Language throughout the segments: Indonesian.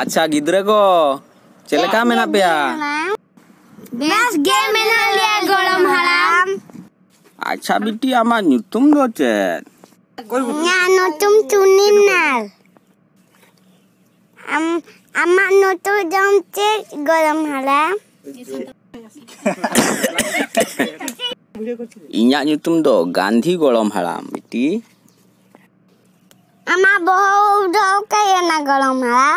अच्छा गिदरे को चले का में ना पिया बस गेम में ना लिया गोलम हराम अच्छा बिटी आमा नुतुम दोचे ना नुतुम तुनिम नाल आम आमा नुतु दोचे गोलम हराम ᱤᱧᱟᱹᱜ ᱧᱩᱛᱩᱢ ᱫᱚ ᱜᱟᱱᱫᱷᱤ ᱜᱚᱲᱚᱢ ᱦᱟᱲᱟᱢ ᱢᱤᱫᱴᱤᱡ ᱟᱢᱟᱜ ᱵᱚᱦᱚᱜ ᱫᱚ ᱚᱠᱟᱭᱮᱱᱟ ᱜᱚᱲᱚᱢ ᱦᱟᱲᱟᱢ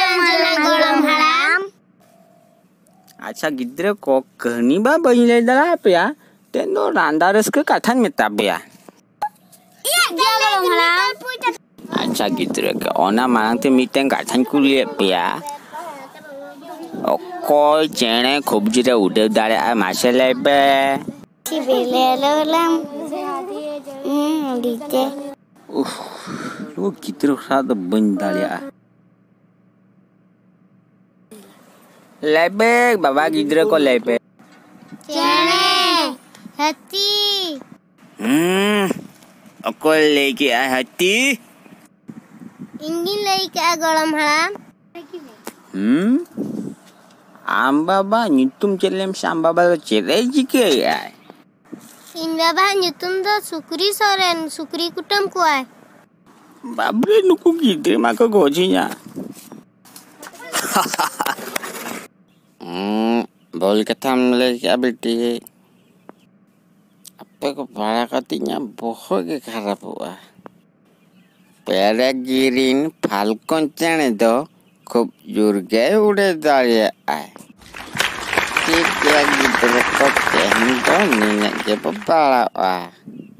acha gidre kok kahni ba baile dala apya tendo randa raske kathan metabya acha gidre ke ona marang te miten kathan kulie pya koi chene khobjira udev dare a mashe be sibilelelam hmm dite uh lu kitro khada bun dale a Lepek, baba gidra kok lebe, Cene, hati. Hmm, aku lagi hati. Ingin leki ke golom haram. Hmm, amba ba nyitum celem samba ba jike ya. In baba nyitum do sukri soren sukri kutam kuai. Babre nuku gidra maka gojinya. Kalau kita memiliki abis apa kepala katinya bohong ke buah. Pada girin falcon cene do kup jurga udah dari ah. a. Tidak lagi berkop cene ya, do nina jepo pala wah.